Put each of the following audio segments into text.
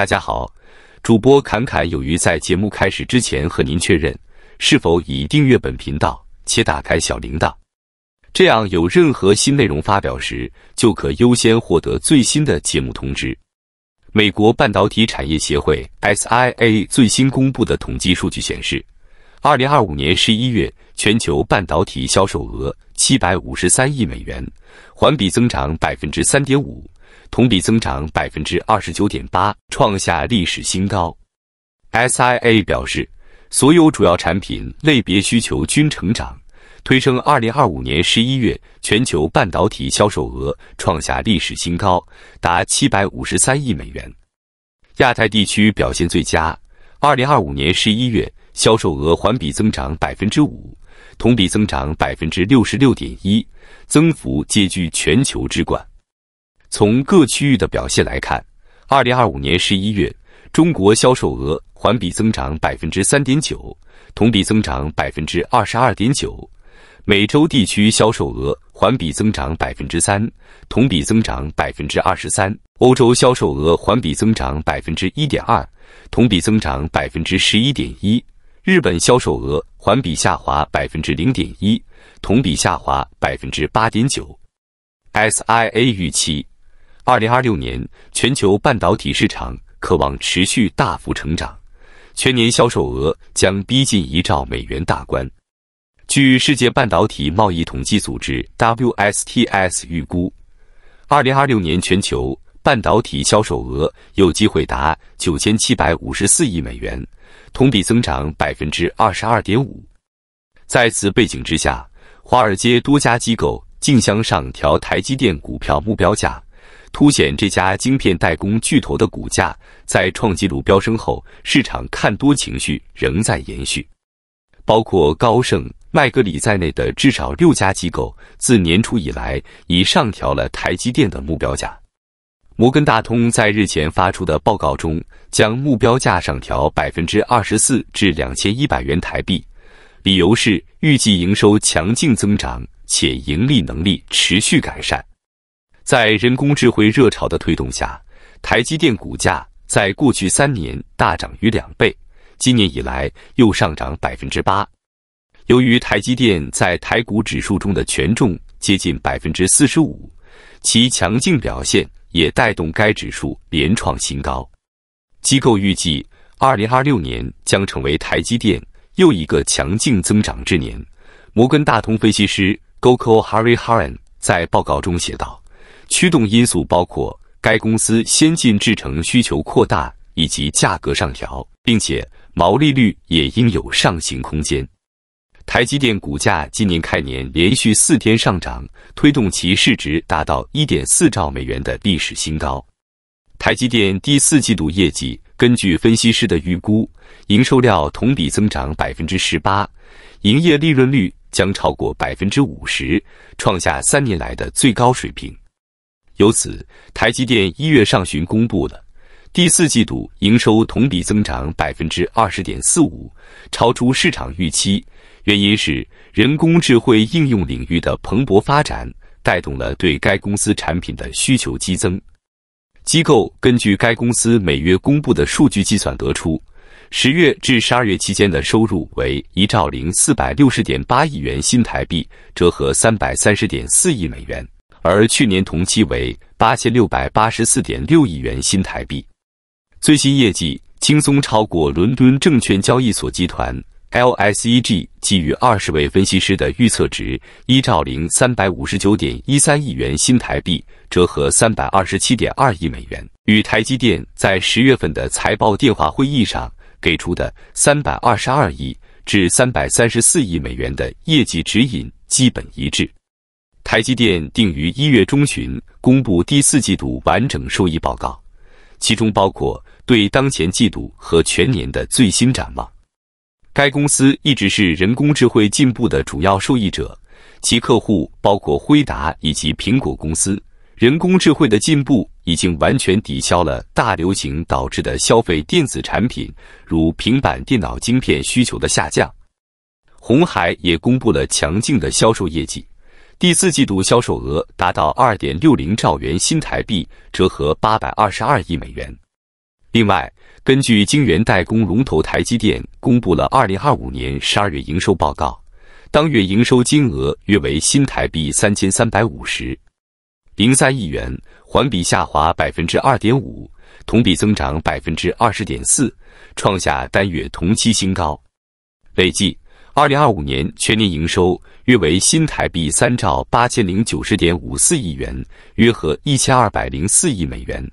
大家好，主播侃侃有余在节目开始之前和您确认，是否已订阅本频道且打开小铃铛？这样有任何新内容发表时，就可优先获得最新的节目通知。美国半导体产业协会 SIA 最新公布的统计数据显示，二零二五年十一月全球半导体销售额七百五十三亿美元，环比增长百分之三点五。同比增长百分之二十九点八，创下历史新高。SIA 表示，所有主要产品类别需求均成长，推升二零二五年十一月全球半导体销售额创下历史新高，达七百五十三亿美元。亚太地区表现最佳，二零二五年十一月销售额环比增长百分之五，同比增长百分之六十六点一，增幅皆居全球之冠。从各区域的表现来看，二零二五年十一月，中国销售额环比增长百分之三点九，同比增长百分之二十二点九；美洲地区销售额环比增长百分之三，同比增长百分之二十三；欧洲销售额环比增长百分之一点二，同比增长百分之十一点一；日本销售额环比下滑百分之零点一，同比下滑百分之八点九。SIA 预期。二零二六年，全球半导体市场可望持续大幅成长，全年销售额将逼近一兆美元大关。据世界半导体贸易统计组织 （WSTS） 预估，二零二六年全球半导体销售额有机会达九千七百五十四亿美元，同比增长百分之二十二点五。在此背景之下，华尔街多家机构竞相上调台积电股票目标价。凸显这家晶片代工巨头的股价在创纪录飙升后，市场看多情绪仍在延续。包括高盛、麦格理在内的至少六家机构自年初以来已上调了台积电的目标价。摩根大通在日前发出的报告中，将目标价上调百分之二十四至两千一百元台币，理由是预计营收强劲增长且盈利能力持续改善。在人工智慧热潮的推动下，台积电股价在过去三年大涨逾两倍，今年以来又上涨百分之八。由于台积电在台股指数中的权重接近百分之四十五，其强劲表现也带动该指数连创新高。机构预计，二零二六年将成为台积电又一个强劲增长之年。摩根大通分析师 g o k o Harry h a r n 在报告中写道。驱动因素包括该公司先进制程需求扩大以及价格上调，并且毛利率也应有上行空间。台积电股价今年开年连续四天上涨，推动其市值达到1.4兆美元的历史新高。台积电第四季度业绩根据分析师的预估，营收料同比增长18%，营业利润率将超过50%，创下三年来的最高水平。由此，台积电一月上旬公布了第四季度营收同比增长百分之二十点四五，超出市场预期。原因是人工智慧应用领域的蓬勃发展，带动了对该公司产品的需求激增。机构根据该公司每月公布的数据计算得出，十月至十二月期间的收入为一兆零四百六十点八亿元新台币，折合三百三十点四亿美元。而去年同期为八千六百八十四点六亿元新台币，最新业绩轻松超过伦敦证券交易所集团 （LSEG） 基于二十位分析师的预测值，依照零三百五十九点一三亿元新台币，折合三百二十七点二亿美元，与台积电在十月份的财报电话会议上给出的三百二十二亿至三百三十四亿美元的业绩指引基本一致。台积电定于一月中旬公布第四季度完整收益报告，其中包括对当前季度和全年的最新展望。该公司一直是人工智慧进步的主要受益者，其客户包括辉达以及苹果公司。人工智慧的进步已经完全抵消了大流行导致的消费电子产品，如平板电脑晶片需求的下降。红海也公布了强劲的销售业绩。第四季度销售额达到二点六零兆元新台币，折合八百二十二亿美元。另外，根据晶圆代工龙头台积电公布了二零二五年十二月营收报告，当月营收金额约为新台币三千三百五十零三亿元，环比下滑百分之二点五，同比增长百分之二十点四，创下单月同期新高，累计。二零二五年全年营收约为新台币三兆八千零九十点五四亿元，约合一千二百零四亿美元，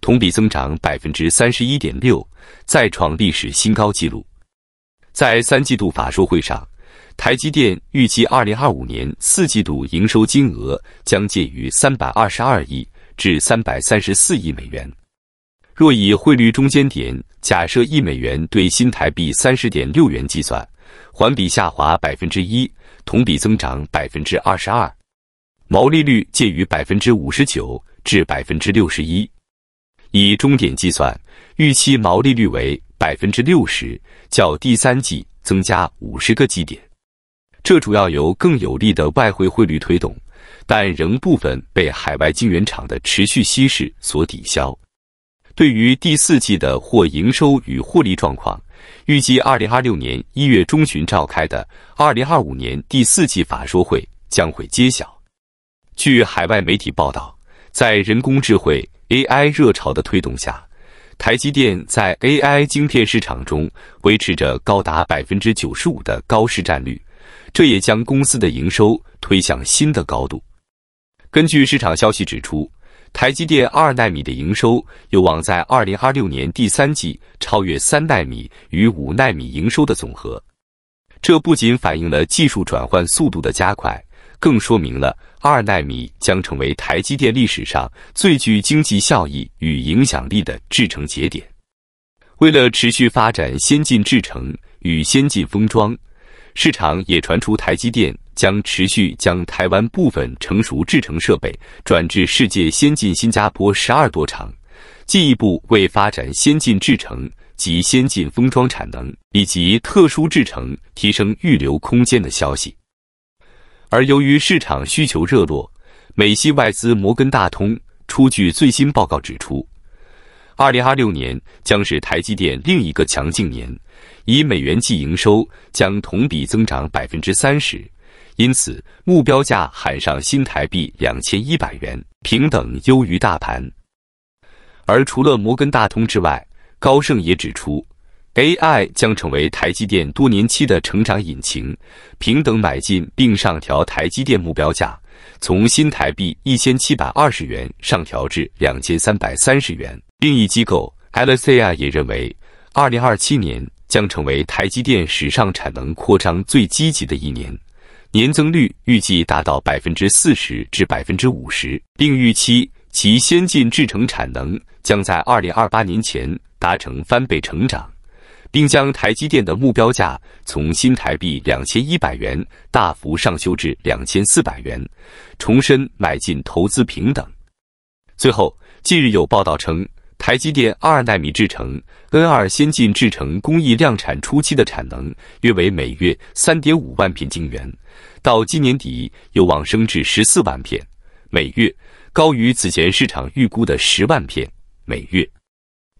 同比增长百分之三十一点六，再创历史新高纪录。在三季度法说会上，台积电预计二零二五年四季度营收金额将介于三百二十二亿至三百三十四亿美元。若以汇率中间点假设一美元对新台币三十点六元计算。环比下滑百分之一，同比增长百分之二十二，毛利率介于百分之五十九至百分之六十一。以终点计算，预期毛利率为百分之六十，较第三季增加五十个基点。这主要由更有利的外汇汇率推动，但仍部分被海外晶圆厂的持续稀释所抵消。对于第四季的或营收与获利状况。预计二零二六年一月中旬召开的二零二五年第四季法说会将会揭晓。据海外媒体报道，在人工智能 AI 热潮的推动下，台积电在 AI 晶片市场中维持着高达百分之九十五的高市占率，这也将公司的营收推向新的高度。根据市场消息指出。台积电二纳米的营收有望在二零二六年第三季超越三纳米与五纳米营收的总和，这不仅反映了技术转换速度的加快，更说明了二纳米将成为台积电历史上最具经济效益与影响力的制程节点。为了持续发展先进制程与先进封装。市场也传出台积电将持续将台湾部分成熟制程设备转至世界先进新加坡十二多厂，进一步为发展先进制程及先进封装产能以及特殊制程提升预留空间的消息。而由于市场需求热络，美系外资摩根大通出具最新报告指出。二零二六年将是台积电另一个强劲年，以美元计营收将同比增长百分之三十，因此目标价喊上新台币两千一百元，平等优于大盘。而除了摩根大通之外，高盛也指出，AI 将成为台积电多年期的成长引擎，平等买进并上调台积电目标价，从新台币一千七百二十元上调至两千三百三十元。另一机构 L C I 也认为，二零二七年将成为台积电史上产能扩张最积极的一年，年增率预计达到百分之四十至百分之五十，并预期其先进制程产能将在二零二八年前达成翻倍成长，并将台积电的目标价从新台币两千一百元大幅上修至两千四百元，重申买进投资平等。最后，近日有报道称。台积电二纳米制程 N 二先进制程工艺量产初期的产能约为每月三点五万片晶圆，到今年底有望升至十四万片每月，高于此前市场预估的十万片每月。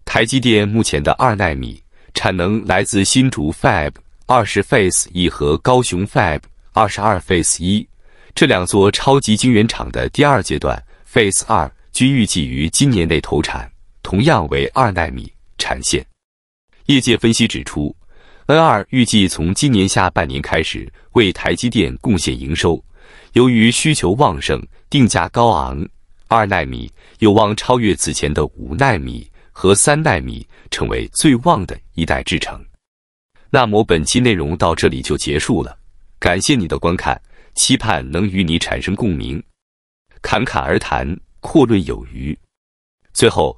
台积电目前的二纳米产能来自新竹 Fab 二十 Face 一和高雄 Fab 二十二 Face 一这两座超级晶圆厂的第二阶段 Face 二均预计于今年内投产。同样为二纳米产线，业界分析指出，N 二预计从今年下半年开始为台积电贡献营收。由于需求旺盛，定价高昂，二纳米有望超越此前的五纳米和三纳米，成为最旺的一代制程。那么本期内容到这里就结束了，感谢你的观看，期盼能与你产生共鸣，侃侃而谈，阔论有余。最后。